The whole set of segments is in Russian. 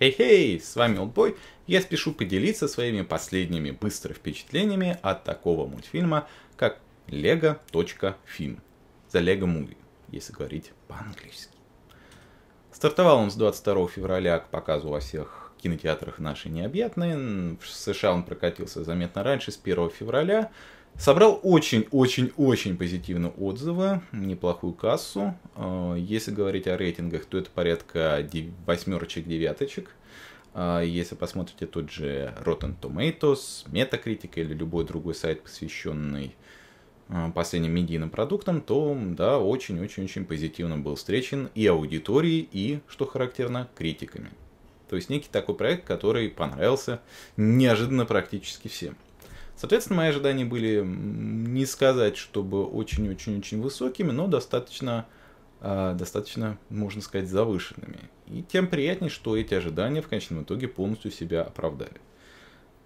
Эй, хей с вами Олдбой. Я спешу поделиться своими последними быстрыми впечатлениями от такого мультфильма, как Lego.film. The Lego Movie, если говорить по-английски. Стартовал он с 22 февраля к показу во всех кинотеатрах нашей необъятной. В США он прокатился заметно раньше, с 1 февраля. Собрал очень-очень-очень позитивные отзывы, неплохую кассу. А, если говорить о рейтингах, то это порядка восьмерочек-девяточек. А, если посмотрите тот же Rotten Tomatoes, Metacritic или любой другой сайт, посвященный а, последним медийным продуктам, то, да, очень-очень-очень позитивно был встречен и аудиторией, и, что характерно, критиками. То есть некий такой проект, который понравился неожиданно практически всем. Соответственно, мои ожидания были не сказать, чтобы очень-очень-очень высокими, но достаточно, а, достаточно, можно сказать, завышенными. И тем приятнее, что эти ожидания в конечном итоге полностью себя оправдали.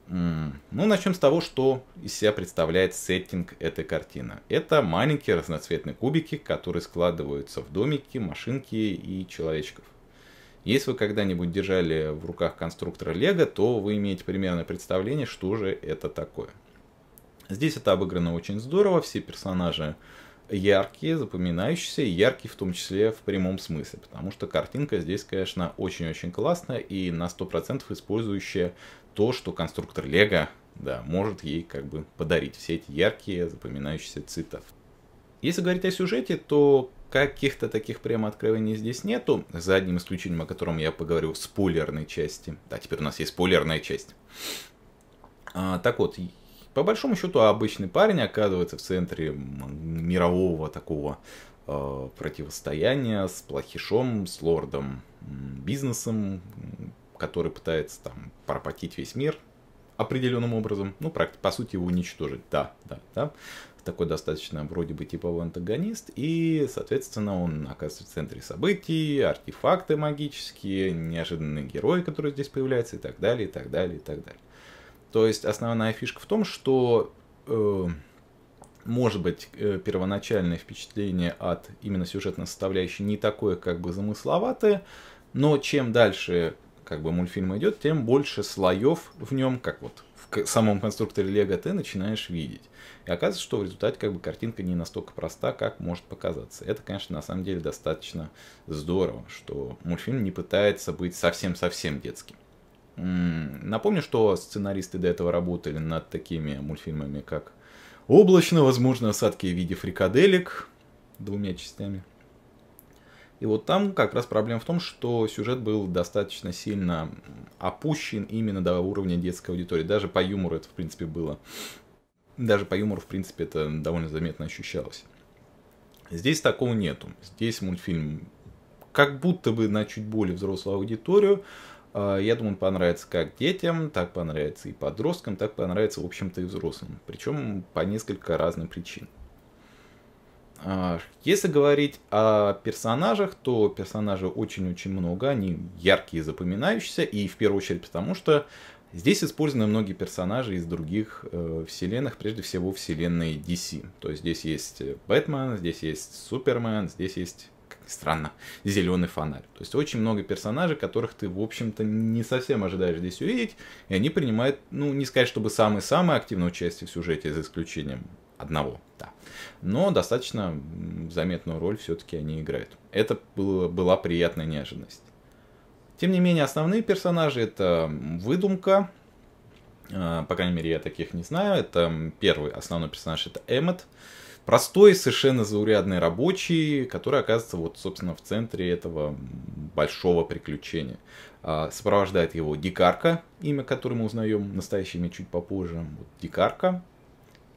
Ну, начнем с того, что из себя представляет сеттинг этой картины. Это маленькие разноцветные кубики, которые складываются в домики, машинки и человечков. Если вы когда-нибудь держали в руках конструктора Лего, то вы имеете примерное представление, что же это такое. Здесь это обыграно очень здорово, все персонажи яркие, запоминающиеся, яркие в том числе в прямом смысле, потому что картинка здесь, конечно, очень-очень классная и на 100% использующая то, что конструктор Лего да, может ей как бы подарить все эти яркие, запоминающиеся цитов. Если говорить о сюжете, то каких-то таких прямо откровений здесь нету, за одним исключением, о котором я поговорю в спойлерной части. Да, теперь у нас есть спойлерная часть. А, так вот, по большому счету, обычный парень оказывается в центре мирового такого э, противостояния с плохишом, с лордом бизнесом, который пытается там пропотить весь мир определенным образом, ну, по сути, его уничтожить, да, да, да. Такой достаточно вроде бы типовой антагонист, и, соответственно, он оказывается в центре событий, артефакты магические, неожиданные герои, которые здесь появляются, и так далее, и так далее, и так далее. То есть основная фишка в том, что э, может быть э, первоначальное впечатление от именно сюжетной составляющей не такое как бы замысловатое, но чем дальше как бы мультфильм идет, тем больше слоев в нем, как вот в самом конструкторе Лего ты начинаешь видеть. И оказывается, что в результате как бы картинка не настолько проста, как может показаться. Это, конечно, на самом деле достаточно здорово, что мультфильм не пытается быть совсем-совсем детским. Напомню, что сценаристы до этого работали над такими мультфильмами, как «Облачно», возможно, «Осадки в виде фрикаделек» двумя частями. И вот там как раз проблема в том, что сюжет был достаточно сильно опущен именно до уровня детской аудитории. Даже по юмору это, в принципе, было. Даже по юмору, в принципе, это довольно заметно ощущалось. Здесь такого нету. Здесь мультфильм как будто бы на чуть более взрослую аудиторию, а, я думаю, понравится как детям, так понравится и подросткам, так понравится, в общем-то, и взрослым. Причем по несколько разным причин. А, если говорить о персонажах, то персонажей очень-очень много, они яркие, запоминающиеся, и в первую очередь потому, что здесь использованы многие персонажи из других э, вселенных, прежде всего вселенной DC. То есть здесь есть Бэтмен, здесь есть Супермен, здесь есть странно, зеленый фонарь. То есть очень много персонажей, которых ты, в общем-то, не совсем ожидаешь здесь увидеть, и они принимают, ну, не сказать, чтобы самые-самые активные участие в сюжете, за исключением одного, да. Но достаточно заметную роль все-таки они играют. Это было, была приятная неожиданность. Тем не менее, основные персонажи это выдумка, а, по крайней мере, я таких не знаю. Это первый основной персонаж, это Эммет простой, совершенно заурядный рабочий, который оказывается вот, собственно, в центре этого большого приключения. А, сопровождает его дикарка, имя которой мы узнаем настоящее чуть попозже. Вот, дикарка.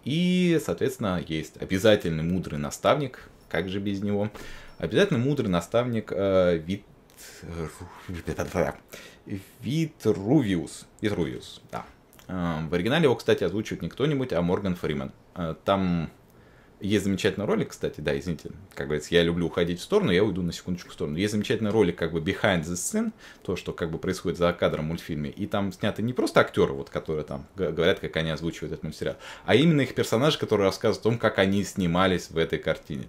И, соответственно, есть обязательный мудрый наставник, как же без него. Обязательно мудрый наставник э, Вит... Витрувиус. Витрувиус, да. Э, в оригинале его, кстати, озвучивает не кто-нибудь, а Морган Фримен. Э, там есть замечательный ролик, кстати, да, извините, как говорится, я люблю уходить в сторону, я уйду на секундочку в сторону. Есть замечательный ролик как бы behind the scene, то, что как бы происходит за кадром в мультфильме, и там сняты не просто актеры, вот, которые там говорят, как они озвучивают этот мультсериал, а именно их персонажи, которые рассказывают о том, как они снимались в этой картине.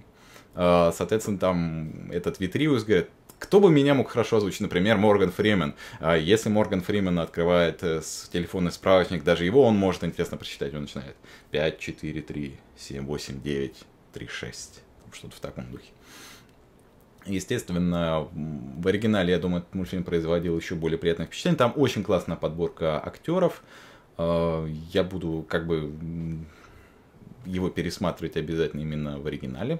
А, соответственно, там этот Витриус говорит, кто бы меня мог хорошо озвучить? Например, Морган Фримен. А если Морган Фримен открывает э, телефонный справочник, даже его он может интересно прочитать. Он начинает 5, 4, 3, 7, 8, 9, 3, 6. Что-то в таком духе. Естественно, в оригинале, я думаю, этот мультфильм производил еще более приятное впечатление. Там очень классная подборка актеров. А, я буду как бы его пересматривать обязательно именно в оригинале,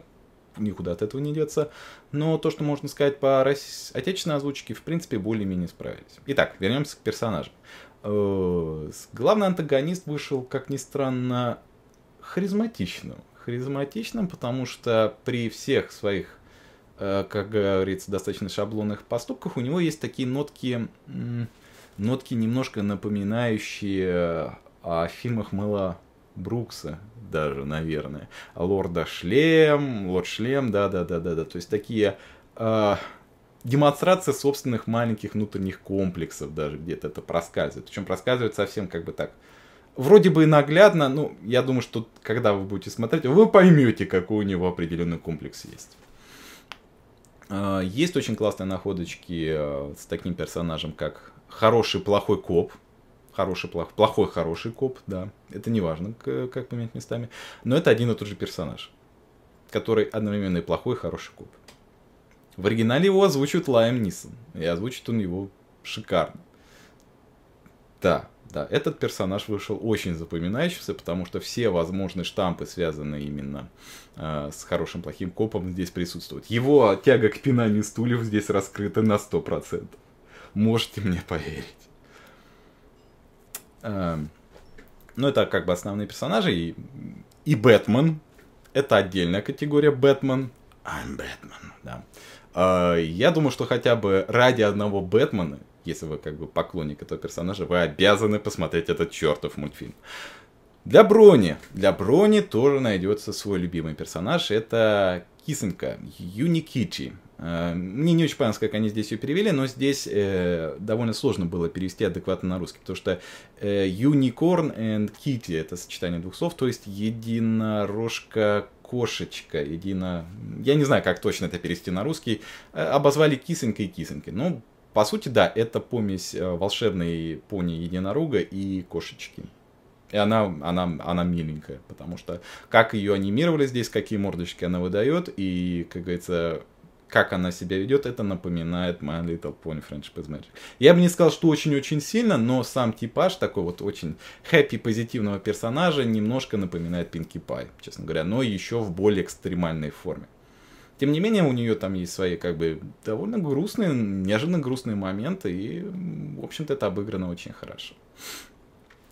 никуда от этого не деться. Но то, что можно сказать по отечественной озвучке, в принципе, более-менее справились. Итак, вернемся к персонажам. Э, главный антагонист вышел, как ни странно, харизматичным. Харизматичным, потому что при всех своих, э, как говорится, достаточно шаблонных поступках у него есть такие нотки, нотки немножко напоминающие э, о фильмах Мэла Брукса, даже, наверное. Лорда Шлем, Лорд Шлем, да-да-да-да-да. То есть такие... Э, а, демонстрация собственных маленьких внутренних комплексов даже где-то это проскальзывает. Причем проскальзывает совсем как бы так. Вроде бы и наглядно, но я думаю, что когда вы будете смотреть, вы поймете, какой у него определенный комплекс есть. А, есть очень классные находочки э, с таким персонажем, как хороший плохой коп – хороший, плох, плохой, хороший коп, да, это не важно, как поменять местами, но это один и тот же персонаж, который одновременно и плохой, и хороший коп. В оригинале его озвучивает Лайм Нисон, и озвучит он его шикарно. Да, да, этот персонаж вышел очень запоминающийся, потому что все возможные штампы, связанные именно э, с хорошим плохим копом, здесь присутствуют. Его тяга к пинанию стульев здесь раскрыта на 100%. Можете мне поверить. Эм, ну, это как бы основные персонажи. И, и Бэтмен. Это отдельная категория Бэтмен. I'm Бэтмен, да. Э, я думаю, что хотя бы ради одного Бэтмена, если вы как бы поклонник этого персонажа, вы обязаны посмотреть этот чертов мультфильм. Для Брони. Для Брони тоже найдется свой любимый персонаж. Это Кисонка, Юникичи. Э, мне не очень понравилось, как они здесь ее перевели, но здесь э, довольно сложно было перевести адекватно на русский, потому что э, unicorn and kitty — это сочетание двух слов, то есть единорожка кошечка, едино... Я не знаю, как точно это перевести на русский. Э, обозвали кисонькой и кисонькой. Но, ну, по сути, да, это помесь э, волшебной пони единорога и кошечки. И она, она, она миленькая, потому что как ее анимировали здесь, какие мордочки она выдает, и, как говорится, как она себя ведет, это напоминает My Little Pony Friendship is Magic. Я бы не сказал, что очень-очень сильно, но сам типаж такой вот очень хэппи позитивного персонажа немножко напоминает Пинки Пай, честно говоря, но еще в более экстремальной форме. Тем не менее, у нее там есть свои, как бы, довольно грустные, неожиданно грустные моменты, и, в общем-то, это обыграно очень хорошо.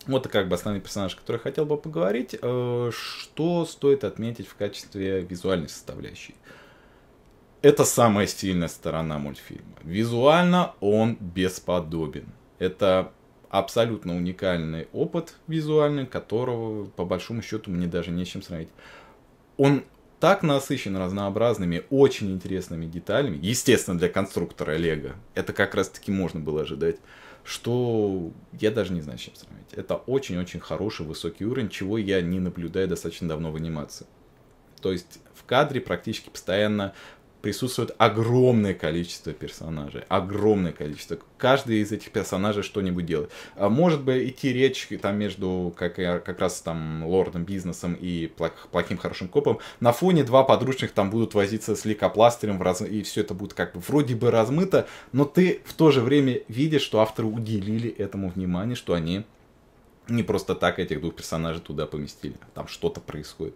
Вот как бы основные персонажи, которые хотел бы поговорить. Э, что стоит отметить в качестве визуальной составляющей? Это самая сильная сторона мультфильма. Визуально он бесподобен. Это абсолютно уникальный опыт визуальный, которого, по большому счету, мне даже не с чем сравнить. Он так насыщен разнообразными, очень интересными деталями, естественно, для конструктора Лего. Это как раз-таки можно было ожидать что я даже не знаю, с чем сравнить. Это очень-очень хороший высокий уровень, чего я не наблюдаю достаточно давно в анимации. То есть в кадре практически постоянно присутствует огромное количество персонажей. Огромное количество. Каждый из этих персонажей что-нибудь делает. А может быть идти речь там между как, как раз там лордом бизнесом и плохим хорошим копом. На фоне два подручных там будут возиться с ликопластырем, раз... и все это будет как бы вроде бы размыто, но ты в то же время видишь, что авторы уделили этому внимание, что они не просто так этих двух персонажей туда поместили. Там что-то происходит.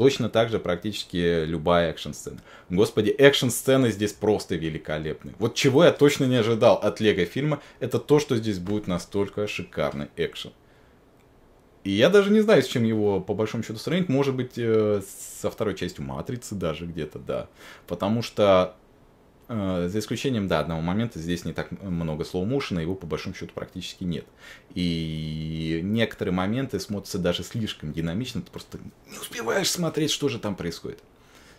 Точно так же практически любая экшн-сцена. Господи, экшн-сцены здесь просто великолепны. Вот чего я точно не ожидал от Лего-фильма, это то, что здесь будет настолько шикарный экшен. И я даже не знаю, с чем его по большому счету сравнить. Может быть, э, со второй частью Матрицы даже где-то, да. Потому что Э, за исключением, да, одного момента здесь не так много слоумоушена, его по большому счету практически нет. И некоторые моменты смотрятся даже слишком динамично, ты просто не успеваешь смотреть, что же там происходит.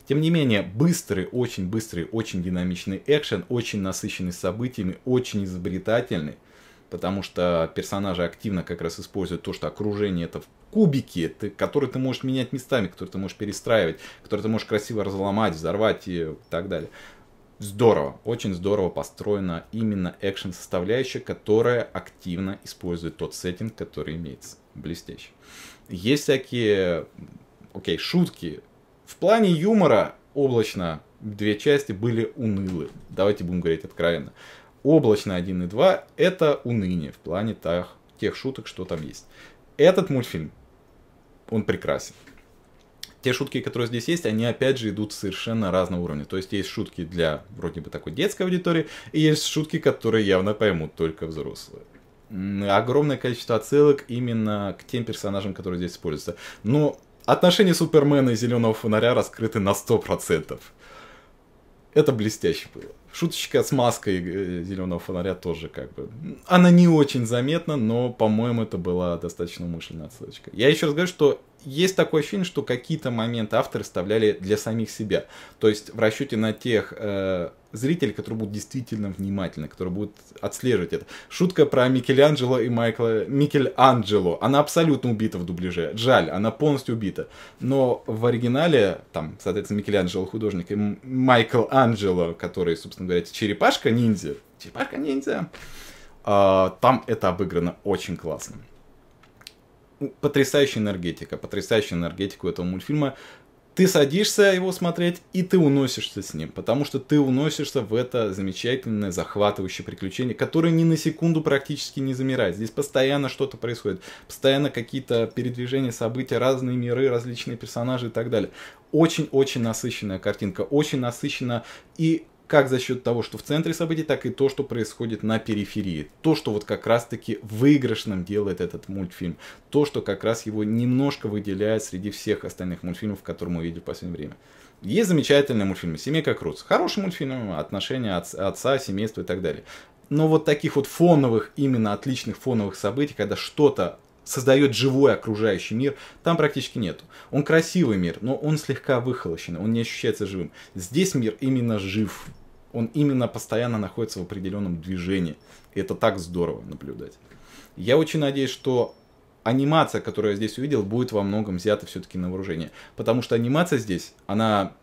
Тем не менее, быстрый, очень быстрый, очень динамичный экшен, очень насыщенный событиями, очень изобретательный, потому что персонажи активно как раз используют то, что окружение это кубики, ты, которые ты можешь менять местами, которые ты можешь перестраивать, которые ты можешь красиво разломать, взорвать и так далее. Здорово, очень здорово построена именно экшен составляющая, которая активно использует тот сеттинг, который имеется. Блестяще. Есть всякие, окей, шутки. В плане юмора облачно две части были унылы. Давайте будем говорить откровенно. Облачно 1 и 2 это уныние в плане тех, тех шуток, что там есть. Этот мультфильм, он прекрасен те шутки, которые здесь есть, они опять же идут совершенно разного уровня. То есть есть шутки для вроде бы такой детской аудитории, и есть шутки, которые явно поймут только взрослые. Огромное количество отсылок именно к тем персонажам, которые здесь используются. Но отношения Супермена и Зеленого Фонаря раскрыты на 100%. Это блестяще было. Шуточка с маской э, зеленого фонаря тоже как бы... Она не очень заметна, но, по-моему, это была достаточно умышленная отсылочка. Я еще раз говорю, что есть такое ощущение, что какие-то моменты авторы вставляли для самих себя. То есть в расчете на тех э, зрителей, которые будут действительно внимательны, которые будут отслеживать это. Шутка про Микеланджело и Майкла... Микеланджело. Она абсолютно убита в дубляже. Жаль, она полностью убита. Но в оригинале, там, соответственно, Микеланджело художник и Майкл Анджело, который, собственно говоря, черепашка-ниндзя. Черепашка-ниндзя. Э, там это обыграно очень классно потрясающая энергетика, потрясающая энергетика у этого мультфильма. Ты садишься его смотреть, и ты уносишься с ним, потому что ты уносишься в это замечательное, захватывающее приключение, которое ни на секунду практически не замирает. Здесь постоянно что-то происходит, постоянно какие-то передвижения, события, разные миры, различные персонажи и так далее. Очень-очень насыщенная картинка, очень насыщенно и как за счет того, что в центре событий, так и то, что происходит на периферии. То, что вот как раз-таки выигрышным делает этот мультфильм. То, что как раз его немножко выделяет среди всех остальных мультфильмов, которые мы видели в последнее время. Есть замечательные мультфильмы «Семейка Круз", Хороший мультфильм, отношения от, отца, семейства и так далее. Но вот таких вот фоновых, именно отличных фоновых событий, когда что-то создает живой окружающий мир, там практически нету. Он красивый мир, но он слегка выхолощенный, он не ощущается живым. Здесь мир именно жив, он именно постоянно находится в определенном движении. И это так здорово наблюдать. Я очень надеюсь, что анимация, которую я здесь увидел, будет во многом взята все-таки на вооружение. Потому что анимация здесь, она,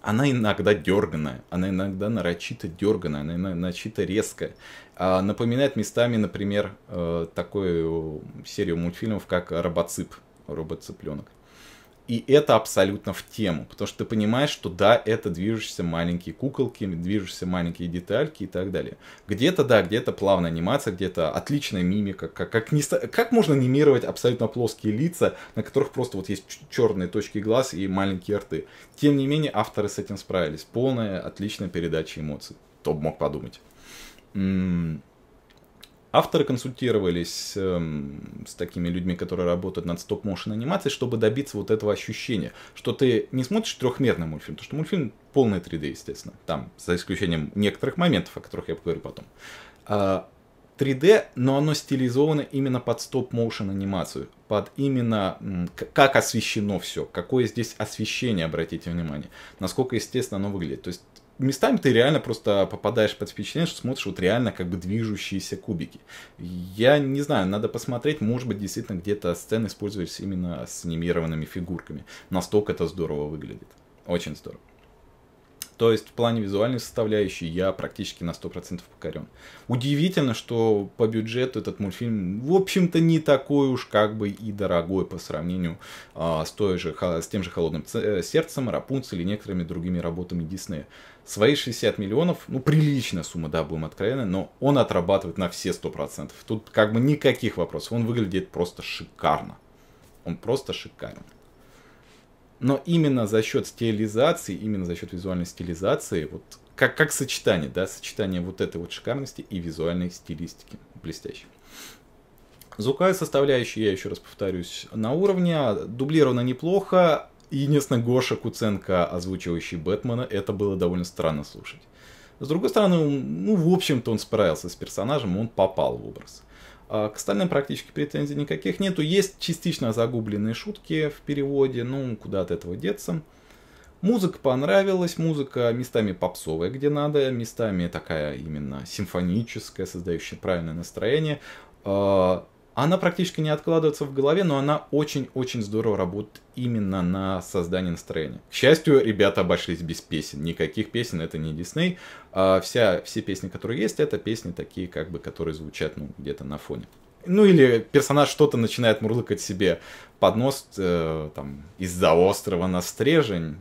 она иногда дерганная, она иногда нарочито дерганная, она нарочито резкая. А, напоминает местами, например, э, такую серию мультфильмов, как «Робоцып», «Робоцыпленок». И это абсолютно в тему, потому что ты понимаешь, что да, это движущиеся маленькие куколки, движущиеся маленькие детальки и так далее. Где-то, да, где-то плавная анимация, где-то отличная мимика. Как, как, не, как можно анимировать абсолютно плоские лица, на которых просто вот есть черные точки глаз и маленькие рты. Тем не менее, авторы с этим справились. Полная, отличная передача эмоций. Кто бы мог подумать. М-м. Авторы консультировались эм, с такими людьми, которые работают над стоп-моушен анимацией, чтобы добиться вот этого ощущения, что ты не смотришь трехмерный мультфильм, потому что мультфильм полный 3D, естественно, там, за исключением некоторых моментов, о которых я поговорю потом. 3D, а, но оно стилизовано именно под стоп-моушен анимацию, под именно как освещено все, какое здесь освещение, обратите внимание, насколько естественно оно выглядит. То есть местами ты реально просто попадаешь под впечатление, что смотришь вот реально как бы движущиеся кубики. Я не знаю, надо посмотреть, может быть, действительно где-то сцены используются именно с анимированными фигурками. Настолько это здорово выглядит. Очень здорово. То есть в плане визуальной составляющей я практически на 100% покорен. Удивительно, что по бюджету этот мультфильм, в общем-то, не такой уж как бы и дорогой по сравнению а, с, той же, с тем же «Холодным э, сердцем», «Рапунцель» и некоторыми другими работами Диснея. Свои 60 миллионов, ну, приличная сумма, да, будем откровенны, но он отрабатывает на все 100%. Тут как бы никаких вопросов, он выглядит просто шикарно. Он просто шикарен но именно за счет стилизации, именно за счет визуальной стилизации, вот как, как сочетание, да, сочетание вот этой вот шикарности и визуальной стилистики блестящей. Звуковая составляющая, я еще раз повторюсь, на уровне, а, дублировано неплохо. Единственное, Гоша Куценко, озвучивающий Бэтмена, это было довольно странно слушать. С другой стороны, ну, в общем-то, он справился с персонажем, он попал в образ. А к остальным практически претензий никаких нету. Есть частично загубленные шутки в переводе, ну, куда от этого деться. Музыка понравилась, музыка местами попсовая, где надо, местами такая именно симфоническая, создающая правильное настроение. А, она практически не откладывается в голове, но она очень-очень здорово работает именно на создание настроения. К счастью, ребята обошлись без песен. Никаких песен, это не Дисней. А вся, все песни, которые есть, это песни такие, как бы, которые звучат ну, где-то на фоне. Ну или персонаж что-то начинает мурлыкать себе под нос, э, там, из-за острова на стрежень,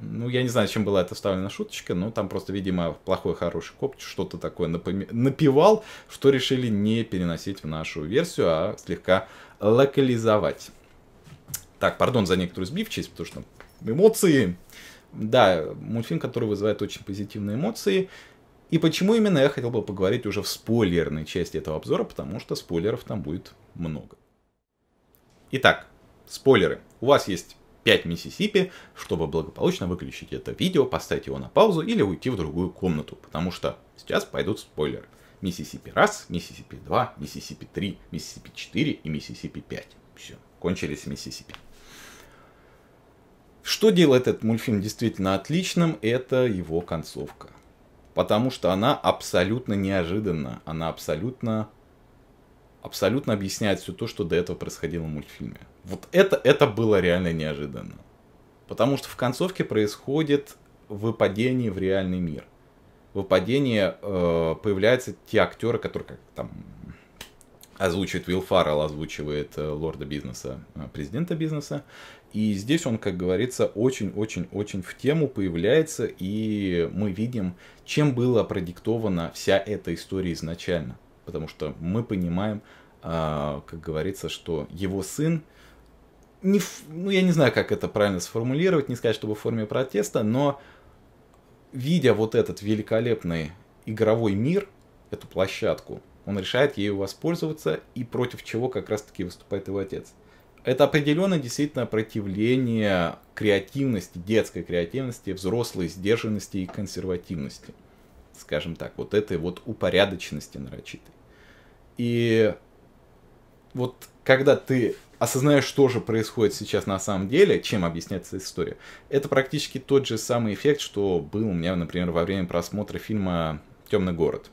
ну, я не знаю, чем была эта вставлена шуточка, но там просто, видимо, плохой хороший коп что-то такое напоми... напевал, что решили не переносить в нашу версию, а слегка локализовать. Так, пардон за некоторую сбивчивость, потому что эмоции. Да, мультфильм, который вызывает очень позитивные эмоции. И почему именно я хотел бы поговорить уже в спойлерной части этого обзора, потому что спойлеров там будет много. Итак, спойлеры. У вас есть 5 Миссисипи, чтобы благополучно выключить это видео, поставить его на паузу или уйти в другую комнату, потому что сейчас пойдут спойлеры. Миссисипи 1, Миссисипи 2, Миссисипи 3, Миссисипи 4 и Миссисипи 5. Все, кончились Миссисипи. Что делает этот мультфильм действительно отличным, это его концовка. Потому что она абсолютно неожиданна, она абсолютно абсолютно объясняет все то, что до этого происходило в мультфильме. Вот это, это было реально неожиданно. Потому что в концовке происходит выпадение в реальный мир. Выпадение э, появляются те актеры, которые как там озвучивает Уилл Фаррелл, озвучивает э, лорда бизнеса, э, президента бизнеса. И здесь он, как говорится, очень-очень-очень в тему появляется, и мы видим, чем была продиктована вся эта история изначально потому что мы понимаем, а, как говорится, что его сын не, ну я не знаю, как это правильно сформулировать, не сказать, чтобы в форме протеста, но видя вот этот великолепный игровой мир, эту площадку, он решает ею воспользоваться и против чего как раз-таки выступает его отец. Это определенно действительно противление креативности, детской креативности, взрослой сдержанности и консервативности. Скажем так, вот этой вот упорядоченности нарочитой. И вот когда ты осознаешь, что же происходит сейчас на самом деле, чем объясняется история, это практически тот же самый эффект, что был у меня, например, во время просмотра фильма «Темный город».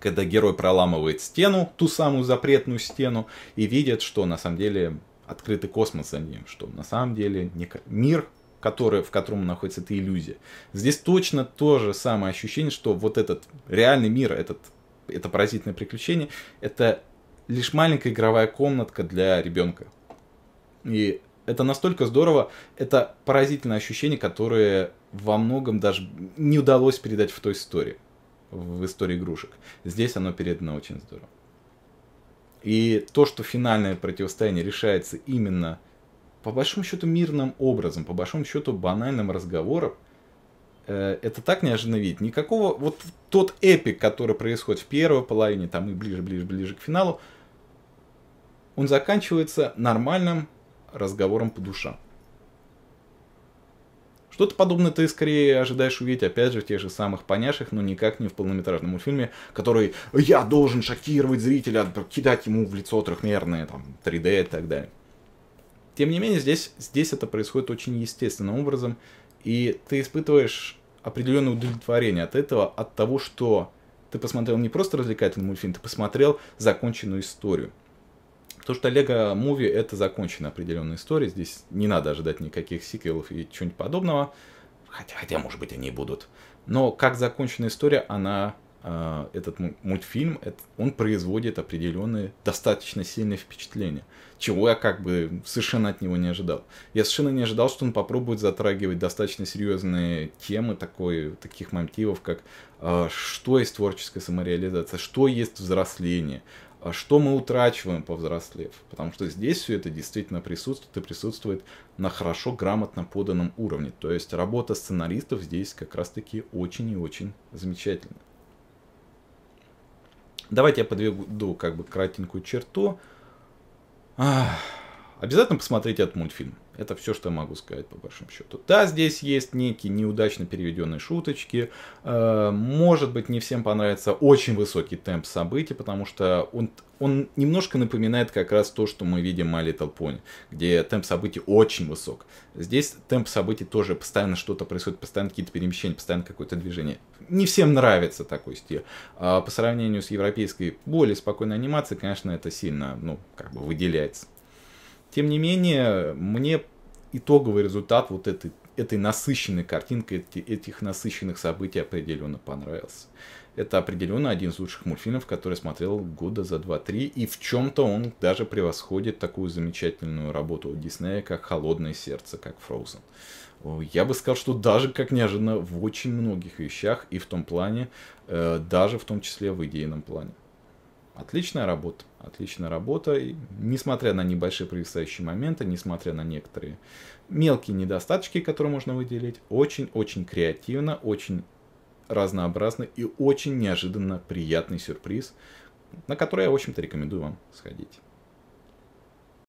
Когда герой проламывает стену, ту самую запретную стену, и видит, что на самом деле открытый космос за ним, что на самом деле не... мир, который, в котором находится эта иллюзия. Здесь точно то же самое ощущение, что вот этот реальный мир, этот это «Паразитное приключение», это лишь маленькая игровая комнатка для ребенка. И это настолько здорово, это поразительное ощущение, которое во многом даже не удалось передать в той истории, в истории игрушек. Здесь оно передано очень здорово. И то, что финальное противостояние решается именно по большому счету мирным образом, по большому счету банальным разговором, Э, это так неожиданно видеть. Никакого, вот тот эпик, который происходит в первой половине, там и ближе, ближе, ближе к финалу, он заканчивается нормальным разговором по душам. Что-то подобное ты скорее ожидаешь увидеть, опять же, в тех же самых поняших, но никак не в полнометражном фильме, который «я должен шокировать зрителя, кидать ему в лицо трехмерное, там, 3D и так далее». Тем не менее, здесь, здесь это происходит очень естественным образом – и ты испытываешь определенное удовлетворение от этого, от того, что ты посмотрел не просто развлекательный мультфильм, ты посмотрел законченную историю. То, что Лего Муви это закончена определенная история, здесь не надо ожидать никаких сиквелов и чего-нибудь подобного, хотя, хотя, может быть, они и будут. Но как законченная история, она а, этот мультфильм, он производит определенные достаточно сильные впечатления, чего я как бы совершенно от него не ожидал. Я совершенно не ожидал, что он попробует затрагивать достаточно серьезные темы такой, таких мотивов, как а, что есть творческая самореализация, что есть взросление, а что мы утрачиваем, повзрослев. Потому что здесь все это действительно присутствует и присутствует на хорошо, грамотно поданном уровне. То есть работа сценаристов здесь как раз-таки очень и очень замечательна. Давайте я подведу как бы кратенькую черту. Ах. Обязательно посмотрите этот мультфильм. Это все, что я могу сказать по большому счету. Да, здесь есть некие неудачно переведенные шуточки. Э, может быть, не всем понравится очень высокий темп событий, потому что он, он немножко напоминает как раз то, что мы видим My Little Pony, где темп событий очень высок. Здесь темп событий тоже постоянно что-то происходит, постоянно какие-то перемещения, постоянно какое-то движение. Не всем нравится такой стиль. А по сравнению с европейской более спокойной анимацией, конечно, это сильно, ну, как бы выделяется. Тем не менее, мне итоговый результат вот этой, этой насыщенной картинкой, этих насыщенных событий определенно понравился. Это определенно один из лучших мультфильмов, который смотрел года за 2-3, и в чем-то он даже превосходит такую замечательную работу у Диснея, как «Холодное сердце», как «Фроузен». Я бы сказал, что даже, как неожиданно, в очень многих вещах, и в том плане, э, даже в том числе в идейном плане. Отличная работа, отличная работа. И, несмотря на небольшие провисающие моменты, несмотря на некоторые мелкие недостаточки, которые можно выделить, очень-очень креативно, очень разнообразно и очень неожиданно приятный сюрприз, на который я, в общем-то, рекомендую вам сходить.